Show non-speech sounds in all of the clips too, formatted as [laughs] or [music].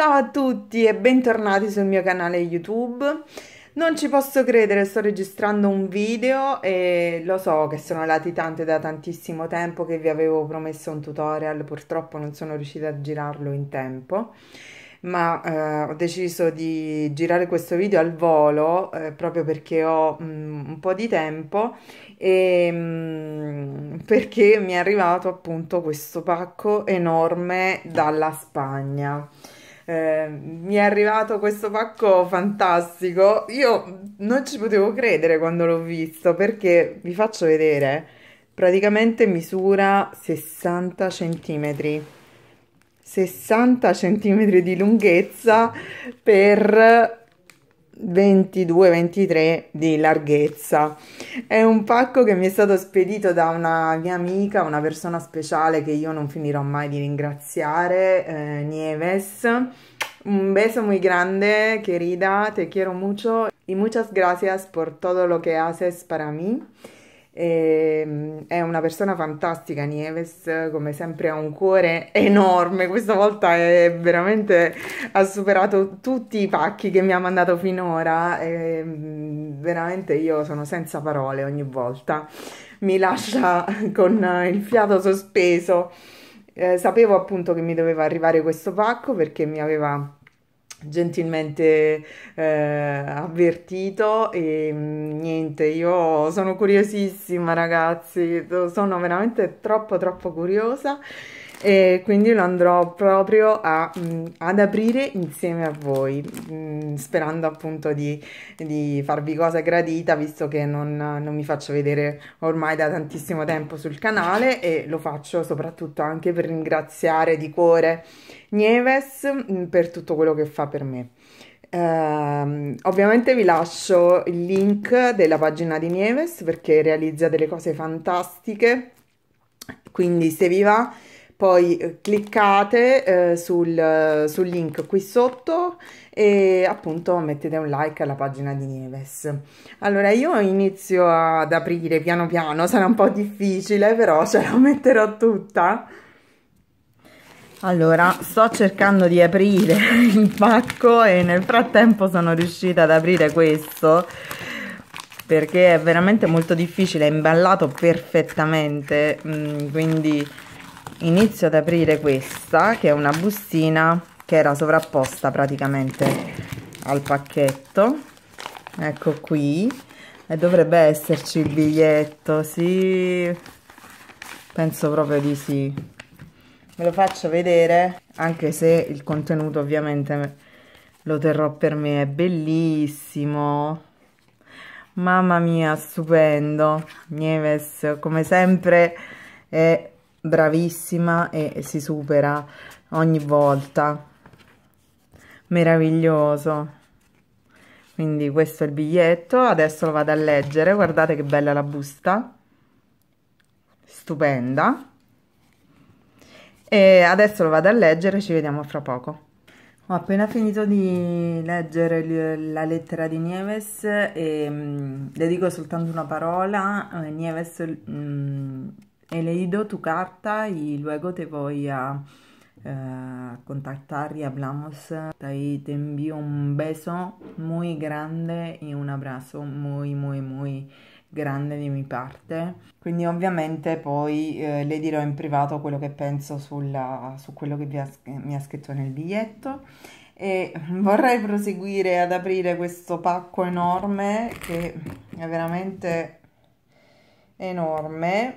Ciao a tutti e bentornati sul mio canale YouTube. Non ci posso credere, sto registrando un video e lo so che sono latitante da tantissimo tempo che vi avevo promesso un tutorial, purtroppo non sono riuscita a girarlo in tempo, ma eh, ho deciso di girare questo video al volo eh, proprio perché ho mh, mm, un po' di tempo e mh, mm, perché mi è arrivato appunto questo pacco enorme dalla Spagna. Ehm, mi è arrivato questo pacco fantastico. Io non ci potevo credere quando l'ho visto perché vi faccio vedere. Praticamente misura 60 centimetri. 60 centimetri di lunghezza per 22-23 di larghezza. È un pacco che mi è stato spedito da una mia amica, una persona speciale che io non finirò mai di ringraziare, eh, Nieves. Un beso muy grande, querida, te quiero mucho y muchas gracias por todo lo que haces para mí. Ehm, è una persona fantastica, Nieves, come sempre ha un cuore enorme, questa volta è veramente, ha superato tutti i pacchi che mi ha mandato finora, e, ehm, veramente io sono senza parole ogni volta, mi lascia [laughs] con il fiato sospeso. Eh, sapevo appunto che mi doveva arrivare questo pacco perché mi aveva gentilmente eh, avvertito e mm, niente io sono curiosissima ragazzi sono veramente troppo troppo curiosa e quindi lo andrò proprio a, mm, ad aprire insieme a voi, mm, sperando appunto di, di farvi cosa gradita, visto che non, non, mi faccio vedere ormai da tantissimo tempo sul canale e lo faccio soprattutto anche per ringraziare di cuore Nieves mm, per tutto quello che fa per me. Uh, ovviamente vi lascio il link della pagina di Nieves perché realizza delle cose fantastiche quindi se vi va poi eh, cliccate eh, sul, sul, link qui sotto e appunto mettete un like alla pagina di Nieves. Allora io inizio ad aprire piano piano, sarà un po' difficile però ce la metterò tutta. Allora, sto cercando di aprire [laughs] il pacco e nel frattempo sono riuscita ad aprire questo perché è veramente molto difficile, è imballato perfettamente, mm, quindi inizio ad aprire questa che è una bustina che era sovrapposta praticamente al pacchetto ecco qui e dovrebbe esserci il biglietto sì penso proprio di sì ve lo faccio vedere anche se il contenuto ovviamente lo terrò per me è bellissimo mamma mia stupendo Nieves come sempre è bravissima e si supera ogni volta meraviglioso quindi questo è il biglietto adesso lo vado a leggere guardate che bella la busta stupenda e adesso lo vado a leggere ci vediamo fra poco ho appena finito di leggere la lettera di Nieves e mm, le dico soltanto una parola. Eh, Nieves mh, mm, he leído tu carta y luego te voy a uh, contactar y hablamos. Ahí te envío un beso muy grande y un abrazo muy, muy, muy grande di mia parte. Quindi ovviamente poi eh, le dirò in privato quello che penso sulla, su quello che ha, mi ha scritto nel biglietto e vorrei proseguire ad aprire questo pacco enorme che è veramente enorme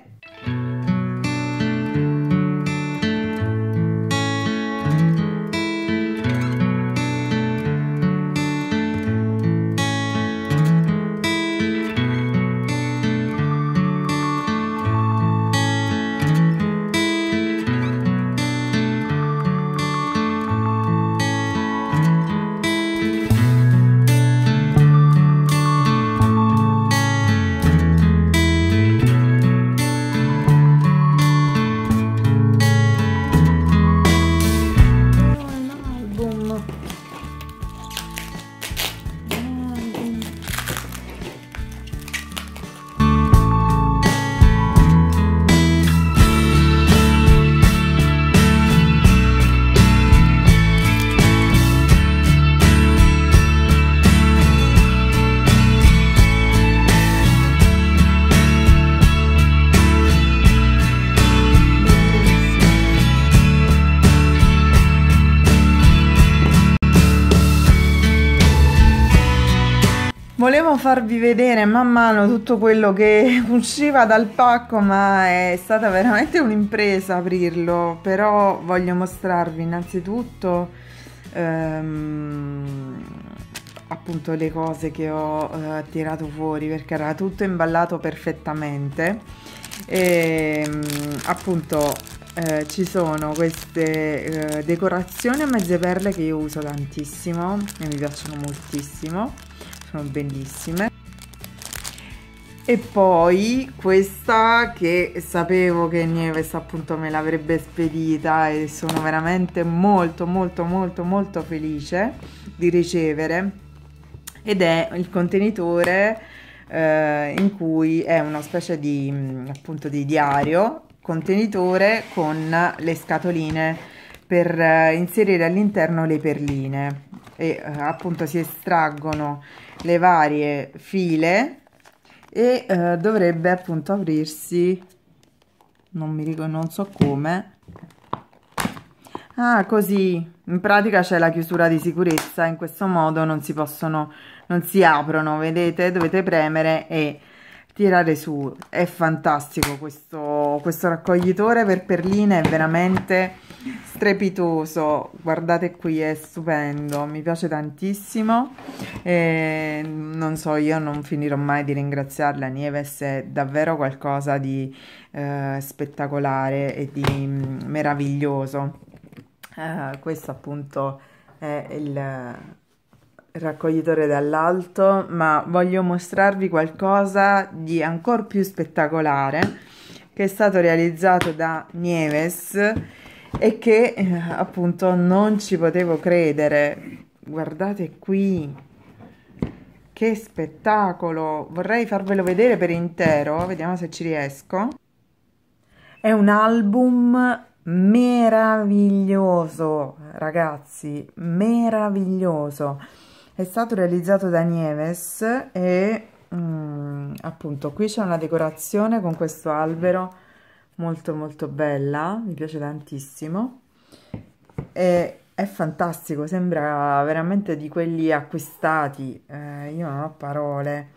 farvi vedere man mano tutto quello che [laughs] usciva dal pacco, ma è stata veramente un'impresa aprirlo, però voglio mostrarvi innanzitutto ehm, appunto le cose che ho eh, tirato fuori perché era tutto imballato perfettamente e ehm, appunto eh, ci sono queste eh, decorazioni a mezze perle che io uso tantissimo e mi piacciono moltissimo sono bellissime e poi questa che sapevo che Nieves appunto me l'avrebbe spedita e sono veramente molto molto molto molto felice di ricevere ed è il contenitore eh, in cui è una specie di mm, appunto di diario contenitore con le scatoline per eh, inserire all'interno le perline e eh, appunto si estraggono le varie file e eh, dovrebbe appunto aprirsi non mi ricordo non so come ah così in pratica c'è la chiusura di sicurezza in questo modo non si possono non si aprono vedete dovete premere e tirare su è fantastico questo, questo raccoglitore per perline è veramente strepitoso guardate qui è stupendo mi piace tantissimo e non so io non finirò mai di ringraziarla Nieves è davvero qualcosa di eh, spettacolare e di mm, meraviglioso eh, questo appunto è il raccoglitore dall'alto, ma voglio mostrarvi qualcosa di ancora più spettacolare che è stato realizzato da Nieves e che eh, appunto non ci potevo credere. Guardate qui, che spettacolo! Vorrei farvelo vedere per intero, vediamo se ci riesco. È un album meraviglioso, ragazzi, meraviglioso è stato realizzato da Nieves e mm, appunto qui c'è una decorazione con questo albero molto molto bella mi piace tantissimo e è fantastico sembra veramente di quelli acquistati eh, io non ho parole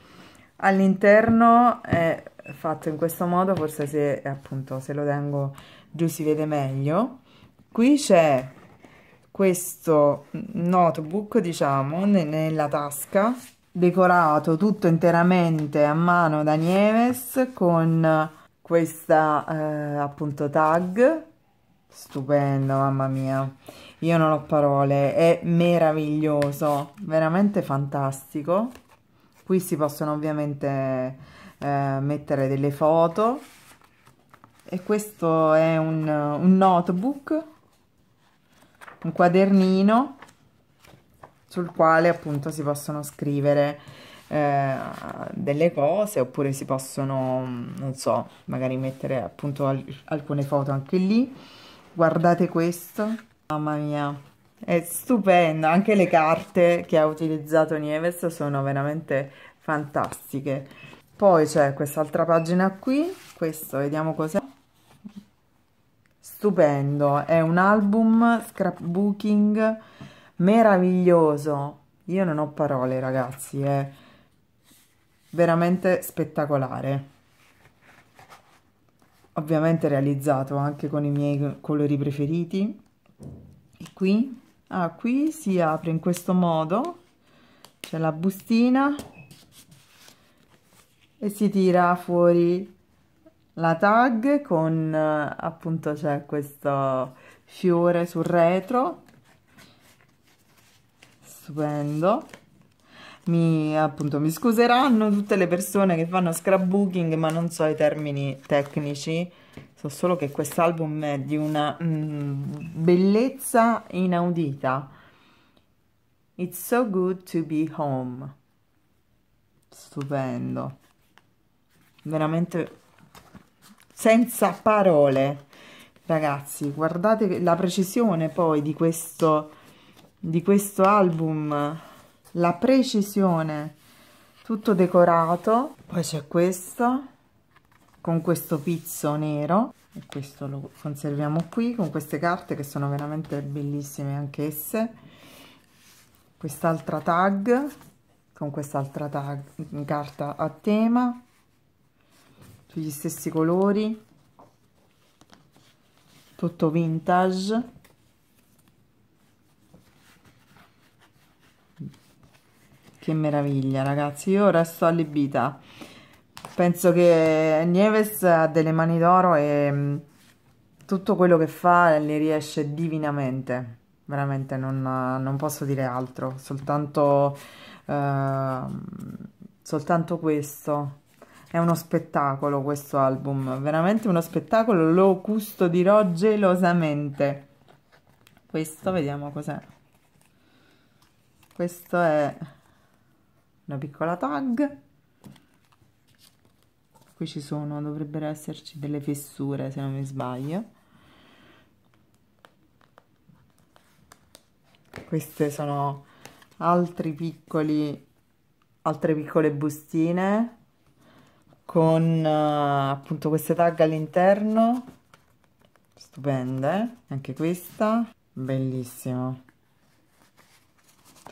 all'interno è fatto in questo modo forse se appunto se lo tengo giù si vede meglio qui c'è questo notebook diciamo nella tasca decorato tutto interamente a mano da Nieves con questa eh, appunto tag stupendo mamma mia io non ho parole è meraviglioso veramente fantastico qui si possono ovviamente eh, mettere delle foto e questo è un, un notebook un quadernino sul quale appunto si possono scrivere eh, delle cose oppure si possono, non so, magari mettere appunto al alcune foto anche lì. Guardate questo, mamma mia, è stupendo, anche le carte che ha utilizzato Nieves sono veramente fantastiche. Poi c'è quest'altra pagina qui, questo vediamo cos'è stupendo, è un album scrapbooking meraviglioso. Io non ho parole, ragazzi, è veramente spettacolare. Ovviamente realizzato anche con i miei colori preferiti. E qui, ah, qui si apre in questo modo, c'è la bustina e si tira fuori la tag con eh, appunto c'è questo fiore sul retro stupendo mi, appunto, mi scuseranno tutte le persone che fanno scrapbooking ma non so i termini tecnici so solo che quest'album è di una mm, bellezza inaudita It's so good to be home stupendo veramente senza parole ragazzi guardate la precisione poi di questo di questo album la precisione tutto decorato poi c'è questo con questo pizzo nero e questo lo conserviamo qui con queste carte che sono veramente bellissime anch'esse quest'altra tag con quest'altra tag carta a tema gli stessi colori tutto vintage che meraviglia ragazzi io resto allibita penso che Nieves ha delle mani d'oro e mm, tutto quello che fa le riesce divinamente veramente non, non posso dire altro soltanto, eh, soltanto questo è uno spettacolo questo album, veramente uno spettacolo, lo custodirò gelosamente. Questo vediamo cos'è. Questo è una piccola tag. Qui ci sono, dovrebbero esserci delle fessure se non mi sbaglio. Queste sono altri piccoli, altre piccole bustine con uh, appunto queste tag all'interno stupende anche questa bellissimo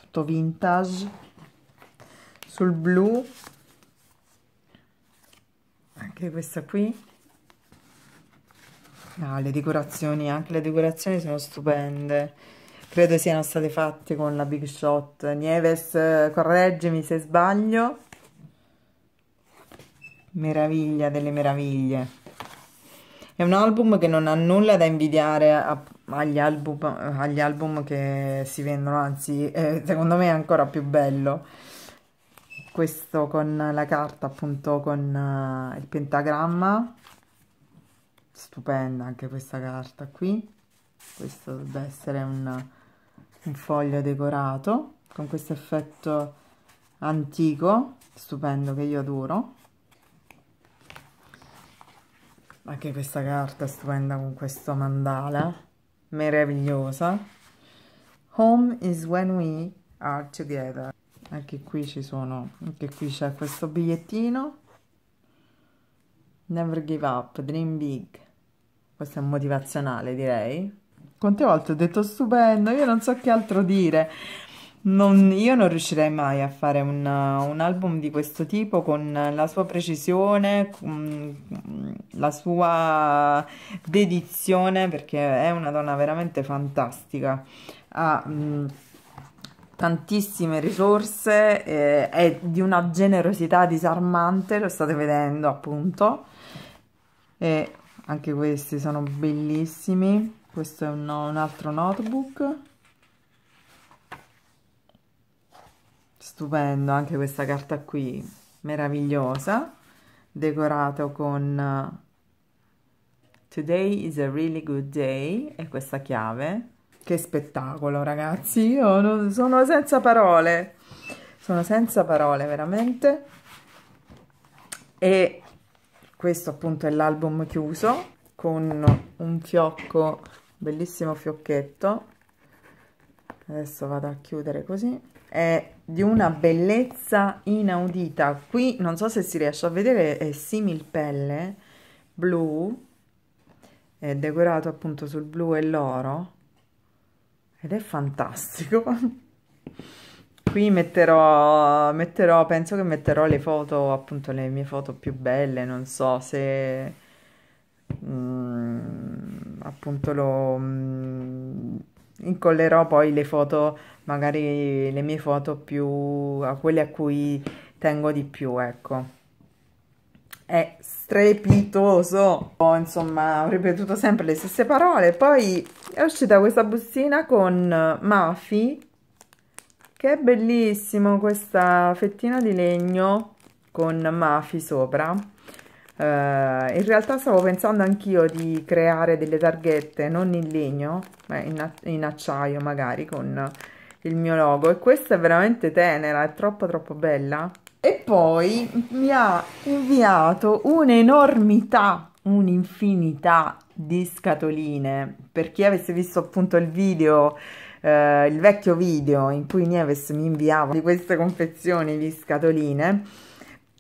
tutto vintage sul blu anche questa qui ah, le decorazioni anche le decorazioni sono stupende credo siano state fatte con la big shot nieves eh, correggimi se sbaglio meraviglia delle meraviglie. È un album che non ha nulla da invidiare a, agli, album, agli, album, che si vendono, anzi eh, secondo me è ancora più bello. Questo con la carta appunto con uh, il pentagramma, stupenda anche questa carta qui, questo deve essere un, un foglio decorato con questo effetto antico, stupendo che io adoro anche questa carta è stupenda con questo mandala meravigliosa home is when we are together anche qui ci sono anche qui c'è questo bigliettino never give up dream big questo è motivazionale direi quante volte ho detto stupendo io non so che altro dire non, io non riuscirei mai a fare un, un, album di questo tipo con la sua precisione, la sua dedizione, perché è una donna veramente fantastica. Ha mh, mm, tantissime risorse, eh, è di una generosità disarmante, lo state vedendo appunto. E anche questi sono bellissimi. Questo è un, un altro notebook stupendo anche questa carta qui meravigliosa decorato con eh, today is a really good day e questa chiave che spettacolo ragazzi io non, sono senza parole sono senza parole veramente e questo appunto è l'album chiuso con un fiocco bellissimo fiocchetto adesso vado a chiudere così è di una bellezza inaudita. Qui non so se si riesce a vedere, è similpelle blu, è decorato appunto sul blu e l'oro ed è fantastico. [laughs] Qui metterò, metterò, penso che metterò le foto, appunto le mie foto più belle, non so se mh, mm, appunto lo... Mh, mm, incollerò poi le foto, magari le mie foto più a quelle a cui tengo di più, ecco. È strepitoso! Oh, insomma, ho ripetuto sempre le stesse parole. Poi è uscita questa bustina con Mafi, che è bellissimo questa fettina di legno con Mafi sopra Uh, in realtà stavo pensando anch'io di creare delle targhette non in legno, ma in, in, acciaio magari con il mio logo e questa è veramente tenera, è troppo troppo bella. E poi mi ha inviato un'enormità, un'infinità di scatoline. Per chi avesse visto appunto il video Uh, il vecchio video in cui Nieves mi inviava di queste confezioni di scatoline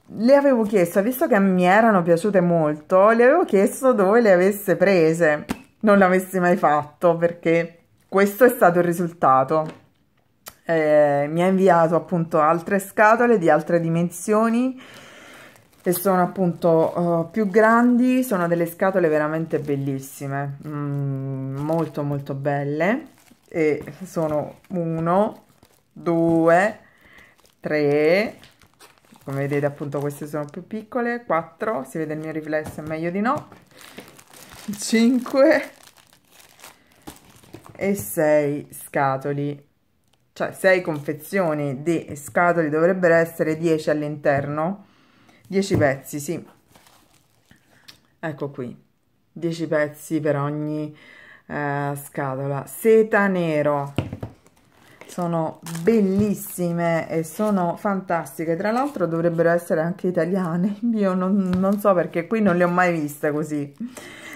le avevo chiesto, visto che mi erano piaciute molto, le avevo chiesto dove le avesse prese. Non l'avessi mai fatto perché questo è stato il risultato. Eh, mi ha inviato appunto altre scatole di altre dimensioni e sono appunto uh, più grandi, sono delle scatole veramente bellissime, mm, molto molto belle e sono 1, 2, 3, come vedete appunto queste sono più piccole 4 si vede il mio riflesso è meglio di no 5 e 6 scatoli cioè 6 confezioni di scatoli dovrebbero essere 10 all'interno 10 pezzi sì ecco qui 10 pezzi per ogni eh, scatola seta nero sono bellissime e sono fantastiche tra l'altro dovrebbero essere anche italiane [laughs] io non, non, so perché qui non le ho mai viste così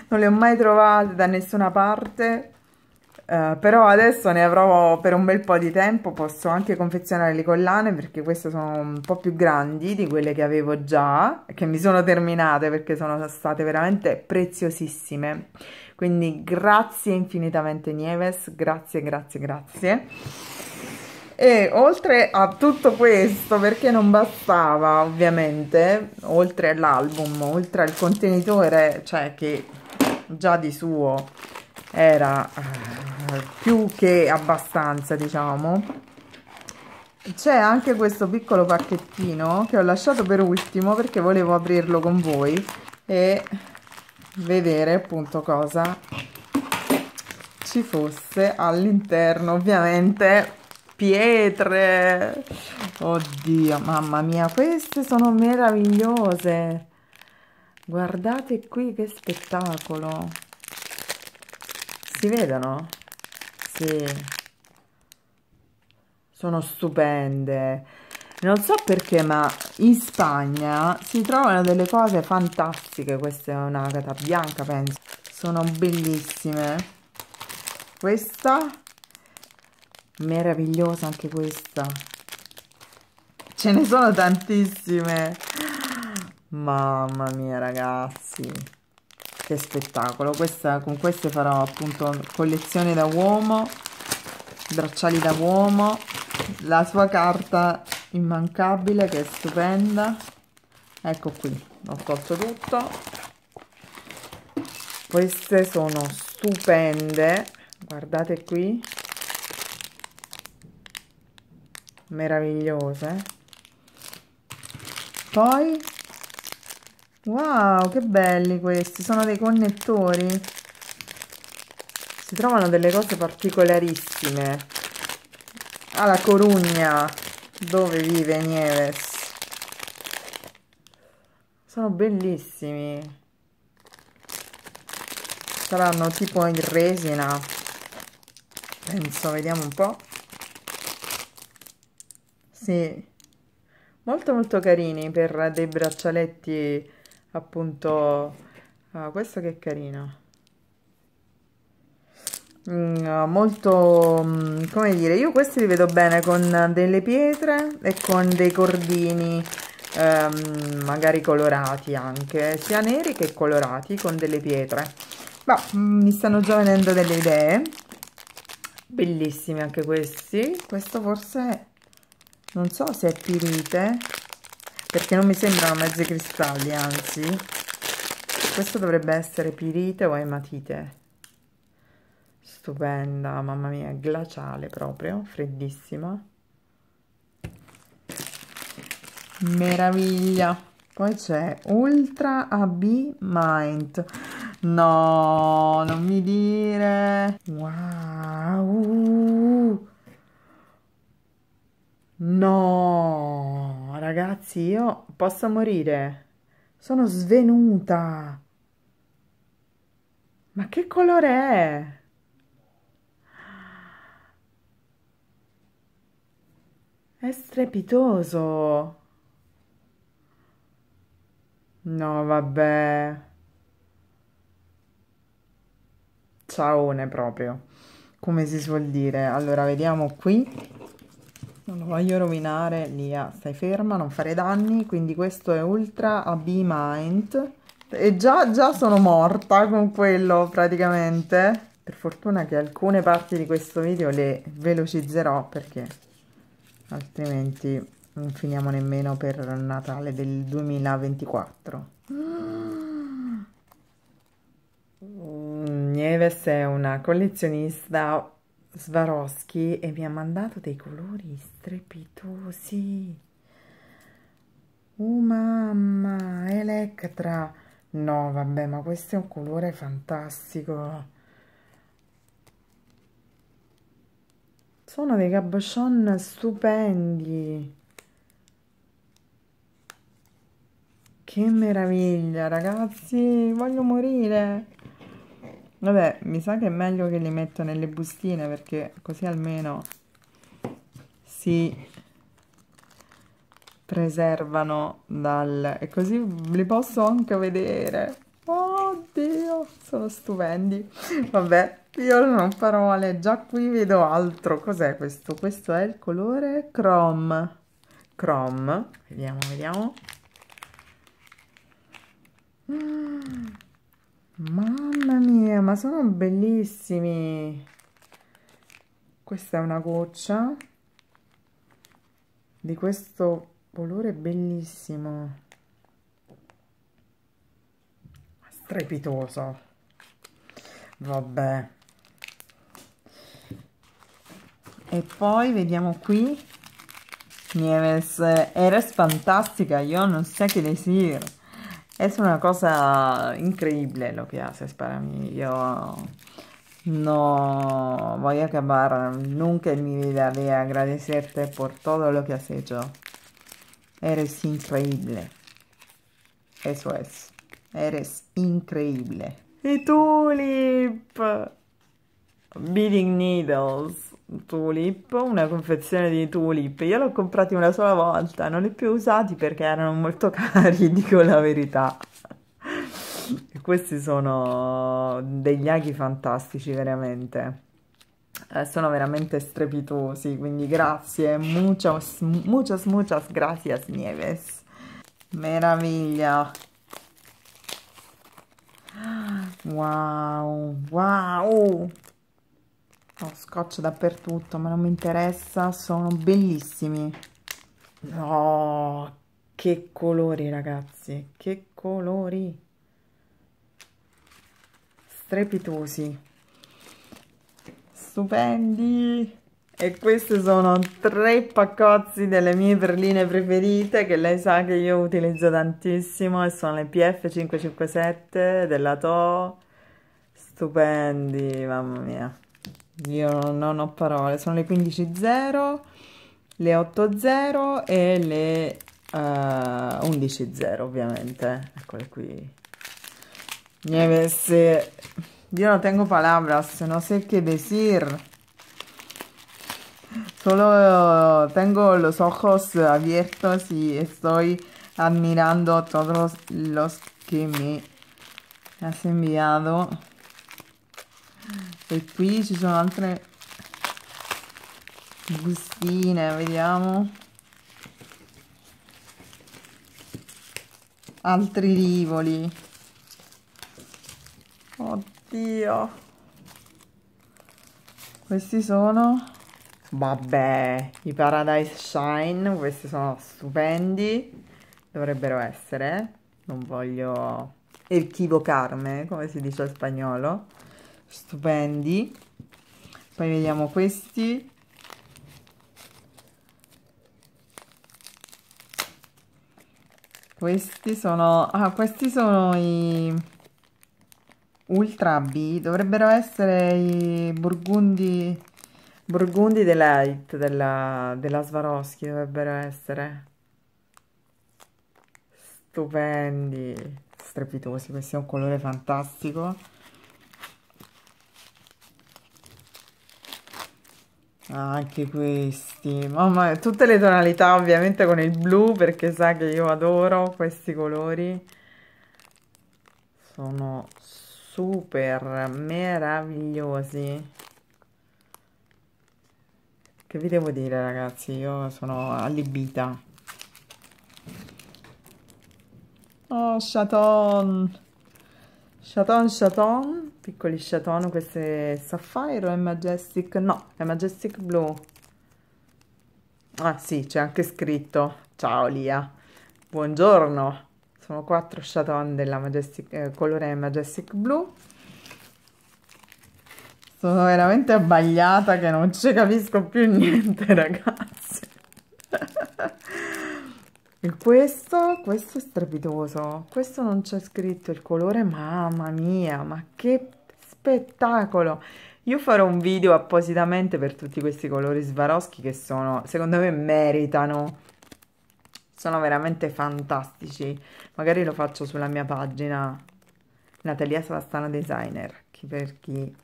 non le ho mai trovate da nessuna parte eh, però adesso ne avrò per un bel po' di tempo posso anche confezionare le collane perché queste sono un po' più grandi di quelle che avevo già che mi sono terminate perché sono state veramente preziosissime quindi grazie infinitamente Nieves grazie grazie grazie e oltre a tutto questo, perché non bastava ovviamente, oltre all'album, oltre al contenitore, cioè che già di suo era eh, più che abbastanza, diciamo, c'è anche questo piccolo pacchettino che ho lasciato per ultimo perché volevo aprirlo con voi e vedere appunto cosa ci fosse all'interno ovviamente pietre. Oddio, mamma mia, queste sono meravigliose. Guardate qui che spettacolo. Si vedono? Sì. Sono stupende. Non so perché, ma in Spagna si trovano delle cose fantastiche. Questa è un'agata bianca, penso. Sono bellissime. Questa meravigliosa anche questa ce ne sono tantissime mamma mia ragazzi che spettacolo questa, con queste farò appunto collezione da uomo bracciali da uomo la sua carta immancabile che è stupenda ecco qui ho tolto tutto queste sono stupende guardate qui meravigliose. Poi, wow, che belli questi, sono dei connettori. Si trovano delle cose particolarissime. Alla ah, Corugna, dove vive Nieves. Sono bellissimi. Saranno tipo in resina. Penso, vediamo un po' molto molto carini per dei braccialetti appunto, ah, questo che è carino. Mm, ah, molto, mm, come dire, io questi li vedo bene con delle pietre e con dei cordini ehm, magari colorati anche, sia neri che colorati con delle pietre. Ma mm, mi stanno già venendo delle idee, bellissimi anche questi, questo forse non so se è pirite perché non mi sembrano mezzi cristalli anzi questo dovrebbe essere pirite o ematite stupenda mamma mia glaciale proprio freddissima meraviglia poi c'è ultra ab mind no non mi dire wow No, ragazzi, io posso morire. Sono svenuta. Ma che colore è? È strepitoso. No, vabbè. Ciaone proprio, come si suol dire. Allora, vediamo qui non lo voglio rovinare Lia stai ferma non fare danni quindi questo è ultra a b mind e già, già sono morta con quello praticamente per fortuna che alcune parti di questo video le velocizzerò perché altrimenti non finiamo nemmeno per Natale del 2024 Nieves è una collezionista Swarovski e mi ha mandato dei colori strepitosi. Oh mamma, Electra. No, vabbè, ma questo è un colore fantastico. Sono dei cabochon stupendi. Che meraviglia, ragazzi, voglio morire. Vabbè, mi sa che è meglio che li metto nelle bustine perché così almeno si preservano dal... e così li posso anche vedere. Oddio, sono stupendi. Vabbè, io non ho parole, già qui vedo altro. Cos'è questo? Questo è il colore Chrome. Chrome, vediamo, vediamo. Mm ma sono bellissimi questa è una goccia di questo colore bellissimo strepitoso vabbè e poi vediamo qui Nieves era fantastica io non sé che desir Es una cosa increíble lo que haces para mí. Yo no voy a acabar nunca en mi vida de agradecerte por todo lo que has hecho. Eres increíble. Eso es. Eres increíble. Y tulip. Beating needles. tulip, una confezione di tulip. Io l'ho comprati una sola volta, non li ho più usati perché erano molto [laughs] cari, dico la verità. E questi sono degli aghi fantastici, veramente. Eh, sono veramente strepitosi, quindi grazie. Muchas, muchas, muchas gracias, Nieves. Meraviglia. Wow, wow ho oh, scotch dappertutto ma non mi interessa sono bellissimi no che colori ragazzi che colori strepitosi stupendi e questi sono tre paccozzi delle mie perline preferite che lei sa che io utilizzo tantissimo e sono le PF557 della To stupendi mamma mia io non ho parole, sono le 15.0, le 8.0 e le uh, eh, 11.0 ovviamente, eccole qui. Nieve Io non tengo palabras, no sé che decir. Solo tengo los ojos abiertos y estoy admirando todos los que me has enviado e qui ci sono altre bustine vediamo altri rivoli oddio questi sono vabbè i paradise shine questi sono stupendi dovrebbero essere non voglio equivocarmi come si dice in spagnolo stupendi poi vediamo questi questi sono ah questi sono i ultra b dovrebbero essere i burgundi burgundi delight della, della Swarovski dovrebbero essere stupendi strepitosi questo è un colore fantastico Ah, anche questi, mamma tutte le tonalità ovviamente con il blu perché sa che io adoro questi colori. Sono super meravigliosi. Che vi devo dire ragazzi, io sono allibita. Oh, Chaton! Chaton Chaton, piccoli Chaton, questo è Sapphire o è Majestic? No, è Majestic Blue. Ah sì, c'è anche scritto, ciao Lia, buongiorno, sono quattro Chaton della Majestic, eh, colore Majestic Blue. Sono veramente abbagliata che non ci capisco più [laughs] niente ragazzi. E questo, questo è strepitoso, questo non c'è scritto il colore, mamma mia, ma che spettacolo! Io farò un video appositamente per tutti questi colori Swarovski che sono, secondo me, meritano. Sono veramente fantastici. Magari lo faccio sulla mia pagina Natalia Savastano Designer, per chi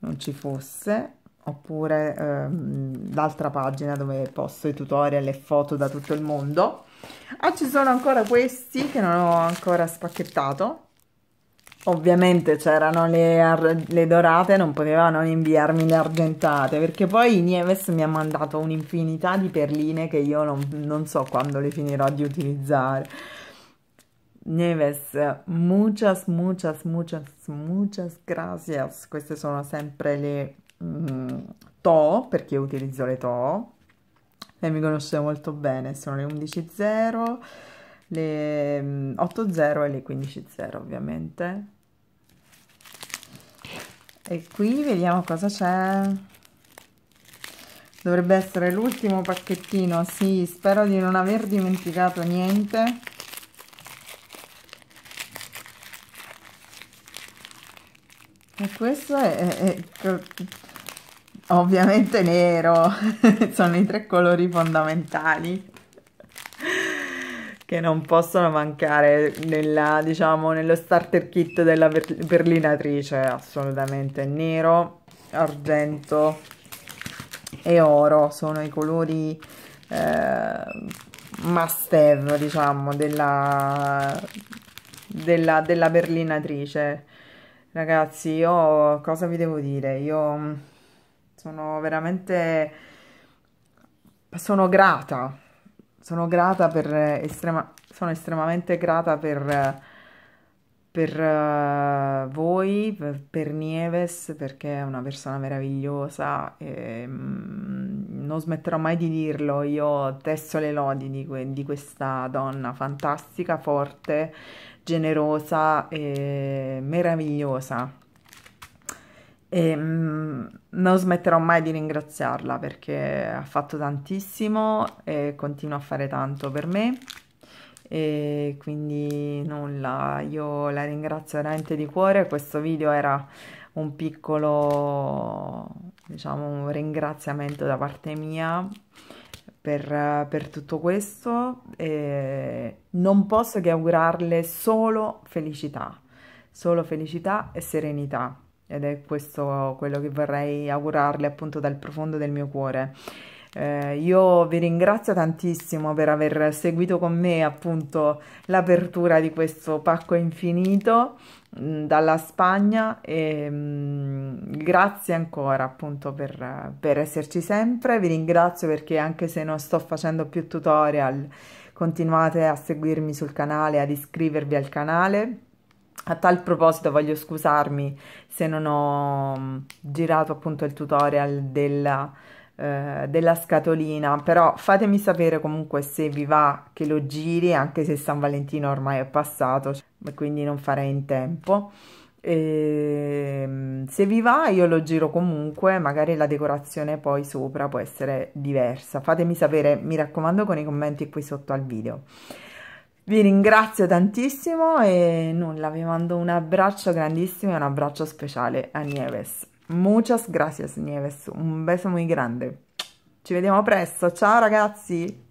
non ci fosse oppure ehm, l'altra pagina dove posto i tutorial e foto da tutto il mondo ah ci sono ancora questi che non ho ancora spacchettato ovviamente c'erano le, le, dorate non potevano inviarmi le argentate perché poi Nieves mi ha mandato un'infinità di perline che io non, non so quando le finirò di utilizzare Neves, muchas, muchas, muchas, muchas gracias. Queste sono sempre le mm, to, perché utilizzo le to, lei mi conosce molto bene, sono le 11.0, le 8.0 mm, e le 15.0 ovviamente. E qui vediamo cosa c'è. Dovrebbe essere l'ultimo pacchettino, sì, spero di non aver dimenticato niente. questo è, è ovviamente nero, [laughs] sono i tre colori fondamentali che non possono mancare nella, diciamo, nello starter kit della perlinatrice assolutamente nero, argento e oro, sono i colori eh, must have, diciamo, della, della, della berlinatrice Ragazzi, io cosa vi devo dire? Io mm, sono veramente... sono grata, sono grata per estrema... sono estremamente grata per, per uh, voi, per, per, Nieves, perché è una persona meravigliosa e mm, non smetterò mai di dirlo, io tesso le lodi di, di questa donna fantastica, forte, generosa e meravigliosa. E, mm, non smetterò mai di ringraziarla perché ha fatto tantissimo e continua a fare tanto per me. E quindi nulla, io la ringrazio veramente di cuore. Questo video era un piccolo, diciamo, un ringraziamento da parte mia per, per tutto questo e non posso che augurarle solo felicità, solo felicità e serenità ed è questo quello che vorrei augurarle appunto dal profondo del mio cuore. Eh, io vi ringrazio tantissimo per aver seguito con me appunto l'apertura di questo pacco infinito mm, dalla Spagna e mh, mm, grazie ancora appunto per, per esserci sempre. Vi ringrazio perché anche se non sto facendo più tutorial continuate a seguirmi sul canale, ad iscrivervi al canale. A tal proposito voglio scusarmi se non ho mm, girato appunto il tutorial della eh, della scatolina però fatemi sapere comunque se vi va che lo giri anche se San Valentino ormai è passato quindi non farei in tempo e, ehm, se vi va io lo giro comunque magari la decorazione poi sopra può essere diversa fatemi sapere mi raccomando con i commenti qui sotto al video vi ringrazio tantissimo e nulla vi mando un abbraccio grandissimo e un abbraccio speciale a Nieves Muchas gracias Nieves, un beso muy grande. Ci vediamo presto, ciao ragazzi!